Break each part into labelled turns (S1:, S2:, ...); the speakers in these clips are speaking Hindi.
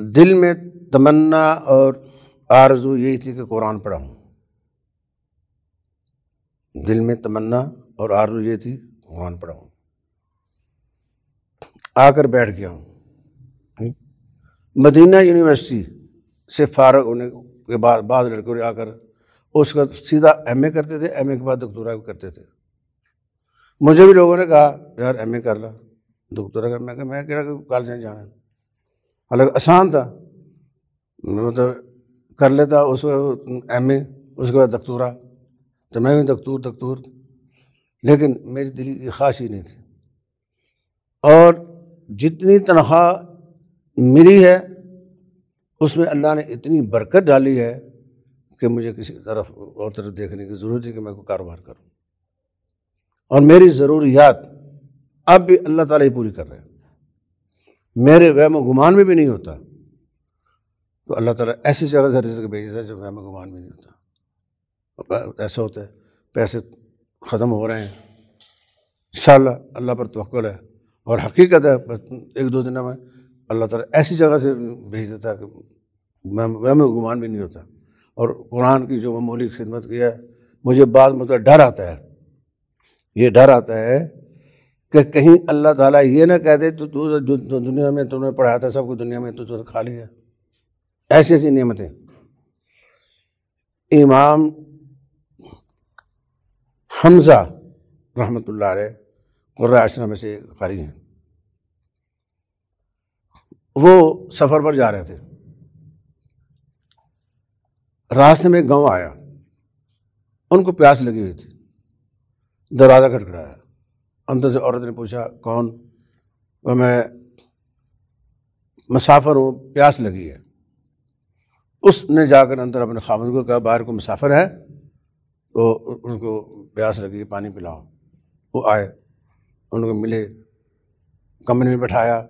S1: दिल में तमन्ना और आरजू यही थी कि कुरान पढ़ाऊँ दिल में तमन्ना और आरजू यही थी कुरान पढ़ाऊँ आकर बैठ गया हूँ हम्म। मदीना यूनिवर्सिटी से फारग होने के बाद बाद लड़कों ने आकर उसका सीधा ए करते थे ए के बाद दकतूरा भी करते थे मुझे भी लोगों ने कहा यार ए कर ला दकतूरा कर मैं मैं कह रहा कॉलेज जाना है हालांकि आसान था मतलब कर लेता उस एम ए उसके बाद दकतूरा तो मैं भी दकतूर दकतूर लेकिन मेरी दिल की ख्वाहिश ही नहीं थी और जितनी तनख्वाह मिली है उसमें अल्लाह ने इतनी बरकत डाली है कि मुझे किसी तरफ और तरफ देखने की ज़रूरत है कि मैं कोई कारोबार करूँ और मेरी ज़रूरियात अब भी अल्लाह ताला ही पूरी कर रहे हैं मेरे वहम गुमान में भी नहीं होता तो अल्लाह ताला ऐसी जगह से रिज्क भेजता है जो वहम गुमान में नहीं होता ऐसा होता है पैसे ख़त्म हो रहे हैं इन अल्लाह पर तोल है और हकीकत है एक दो दिन में अल्लाह ताला ऐसी जगह से भेज देता है कि वहम गुमान भी नहीं होता और कुरान की जो मामूली खिदमत किया है मुझे बाद मतलब डर आता है ये डर आता है कि कहीं अल्लाह ताला ये ना कह दे तो तू जो दुनिया में तुमने पढ़ाया था सबको दुनिया में तो खा लिया ऐसी ऐसी नियमतें इमाम हमजा रहमत आशरा में से खारी हैं वो सफ़र पर जा रहे थे रास्ते में गांव आया उनको प्यास लगी हुई थी दरवाज़ा खटखड़ाया अंदर से औरत ने पूछा कौन तो मैं मुसाफर हूँ प्यास लगी है उसने जाकर अंदर अपने खामद को कहा बाहर को मुसाफर है तो उनको प्यास लगी पानी पिलाओ वो आए उनको मिले कमरे में बैठाया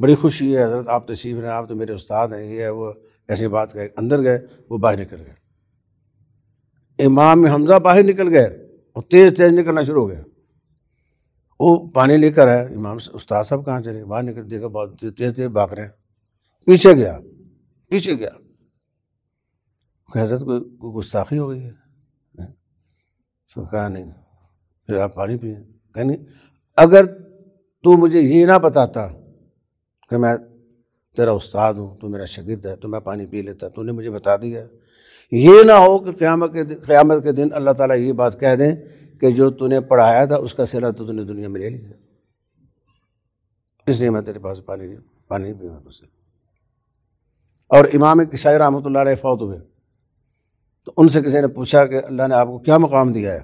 S1: बड़ी खुशी है हजरत आप तशीफ हैं आप तो मेरे उस्ताद हैं ये है वो ऐसी बात कहे अंदर गए वो बाहर निकल गए इमाम हमजा बाहर निकल गए और तेज़ तेज़ निकलना शुरू हो गया वो पानी लेकर आया इमाम उस्ताद साहब कहाँ चले बाहर निकल देखा बहुत तेज तेज भाग रहे हैं पीछे गया पीछे गया हजरत को गुस्ताखी हो गई है तो कहा नहीं फिर आप पानी पिए नहीं अगर तू मुझे ये ना बताता कि मैं तेरा उस्ताद हूँ तू मेरा शगिर्द है तो मैं पानी पी लेता तूने मुझे बता दिया ये ना हो कि क़्यामत के क़्यामत के दिन अल्लाह ताला ये बात कह दें कि जो तूने पढ़ाया था उसका सिला तो तूने दुनिया में ले लिया इसलिए मैं तेरे पास पानी नहीं पानी नहीं पीऊँगा तुझसे और इमाम किसाई रहमत ला फौत हुए तो उनसे किसी ने पूछा कि अल्लाह ने आपको क्या मुकाम दिया है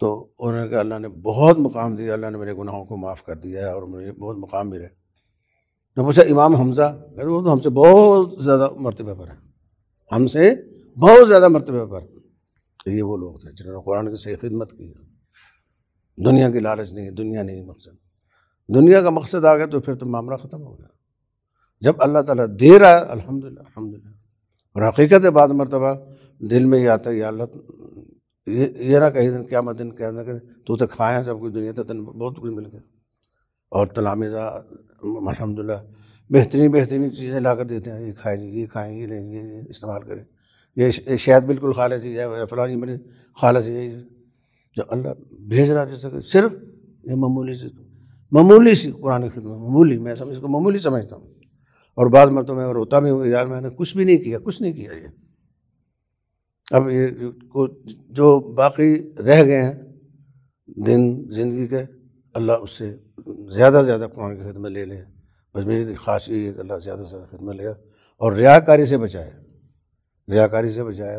S1: तो उन्होंने कहा अल्लाह ने बहुत मुकाम दिया अल्लाह ने मेरे गुनाहों को माफ़ कर दिया है और मुझे बहुत मुकाम मिले मैं तो पूछा इमाम हमजा अगर वो तो हमसे बहुत ज़्यादा मरतबे पर है हमसे बहुत ज़्यादा मरतबे पर तो ये वो लोग थे जिन्होंने कुरान की सही खिदमत की है दुनिया की लालच नहीं है दुनिया नहीं मकसद दुनिया का मकसद आ गया तो फिर तो मामला ख़त्म हो गया जब अल्लाह ताला दे रहा है अल्हम्दुलिल्लाह अल्हम्दुलिल्लाह और हकीकत है बाद मरतबा दिल में ये आता है या अल्लाह ये ये ना कहीं दिन क्या मत दिन कह दिन तू तो खाया सब कुछ दुनिया तक तो बहुत कुछ मिल गया और तलामिजा अलहमदिल्ला बेहतरीन बेहतरीन चीज़ें ला कर देते हैं ये खाएँ ये खाएँ ये लेंगे ये इस्तेमाल करें ये शायद बिल्कुल खालस ही है फलानी बने खालस ही है जो अल्लाह भेज रहा जैसे सिर्फ ये मामूली सी मामूली सी कुरान की खिदमत मामूली मैं समझ इसको मामूली समझता हूँ और बाद में तो मैं रोता भी हूँ यार मैंने कुछ भी नहीं किया कुछ नहीं किया ये अब ये को जो बाकी रह गए हैं दिन जिंदगी के अल्लाह उससे ज़्यादा से ज़्यादा कुरान की खिदमत ले लें बस मेरी खास ये अल्लाह ज़्यादा से ज़्यादा खिदमत ले और रियाकारी से बचाए रियाकारी से बचाया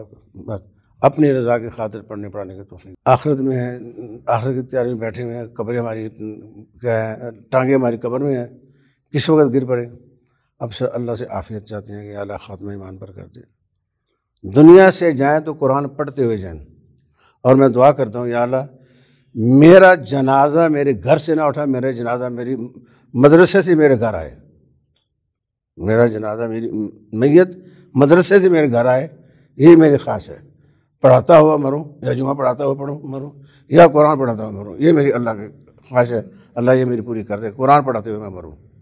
S1: बस अपनी रजा की खातिर पढ़ने पढ़ाने की तोफ़ी आखिरत में है आखिरत की तैयारी में बैठे हुए हैं कब्रें हमारी क्या है टांगे हमारी कब्र में हैं किस वक्त गिर पड़े अब सर अल्लाह से आफियत चाहते हैं कि अला खात्मा ईमान पर कर दें दुनिया से जाएँ तो कुरान पढ़ते हुए जाएँ और मैं दुआ करता हूँ या मेरा जनाजा मेरे घर से ना उठा मेरा जनाजा मेरी मदरसे से मेरे घर आए मेरा जनाजा मेरी मैयत मदरसे से मेरे घर आए ये मेरे ख़ास है पढ़ाता हुआ मरूँ या जुमा पढ़ाता हुआ पढ़ूँ मरूँ या कुरान पढ़ाता हुआ मरूँ ये मेरी अल्लाह की ख्वाहिश है अल्लाह ये मेरी पूरी कर दे कुरान पढ़ाते हुए मैं मरूँ